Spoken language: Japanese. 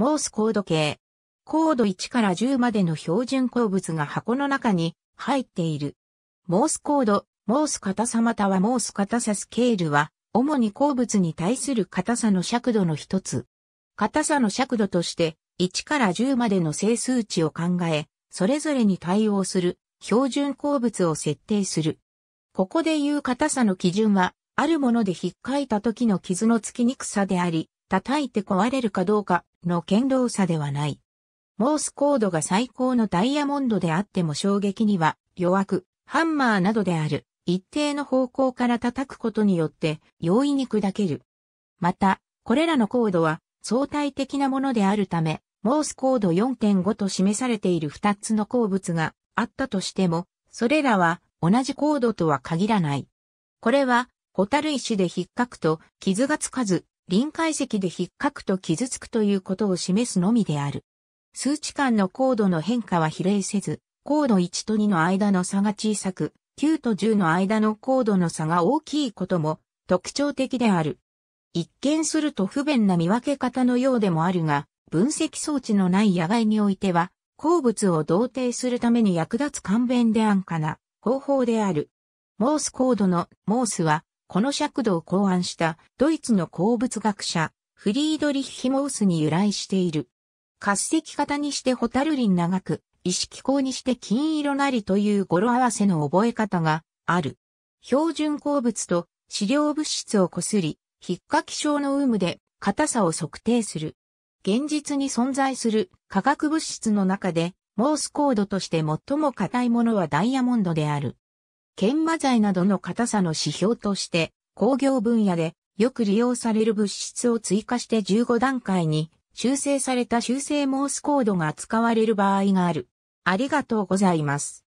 モースコード系。高度1から10までの標準鉱物が箱の中に入っている。モースコード、モース硬さまたはモース硬さスケールは、主に鉱物に対する硬さの尺度の一つ。硬さの尺度として、1から10までの整数値を考え、それぞれに対応する標準鉱物を設定する。ここでいう硬さの基準は、あるもので引っかいた時の傷のつきにくさであり、叩いて壊れるかどうかの堅牢さではない。モースコードが最高のダイヤモンドであっても衝撃には弱く、ハンマーなどである一定の方向から叩くことによって容易に砕ける。また、これらのコードは相対的なものであるため、モースコード4.5と示されている2つの鉱物があったとしても、それらは同じコードとは限らない。これは、ホタル石で引っかくと傷がつかず、臨界石で引っかくと傷つくということを示すのみである。数値間の高度の変化は比例せず、高度1と2の間の差が小さく、9と10の間の高度の差が大きいことも特徴的である。一見すると不便な見分け方のようでもあるが、分析装置のない野外においては、鉱物を同定するために役立つ簡便で安価な方法である。モースコードのモースはこの尺度を考案したドイツの鉱物学者、フリードリッヒ・モースに由来している。活石型にしてホタルリン長く、意識候にして金色なりという語呂合わせの覚え方がある。標準鉱物と資料物質をこすり、っかき症の有無で硬さを測定する。現実に存在する化学物質の中で、モースコードとして最も硬いものはダイヤモンドである。研磨剤などの硬さの指標として、工業分野でよく利用される物質を追加して15段階に修正された修正モースコードが使われる場合がある。ありがとうございます。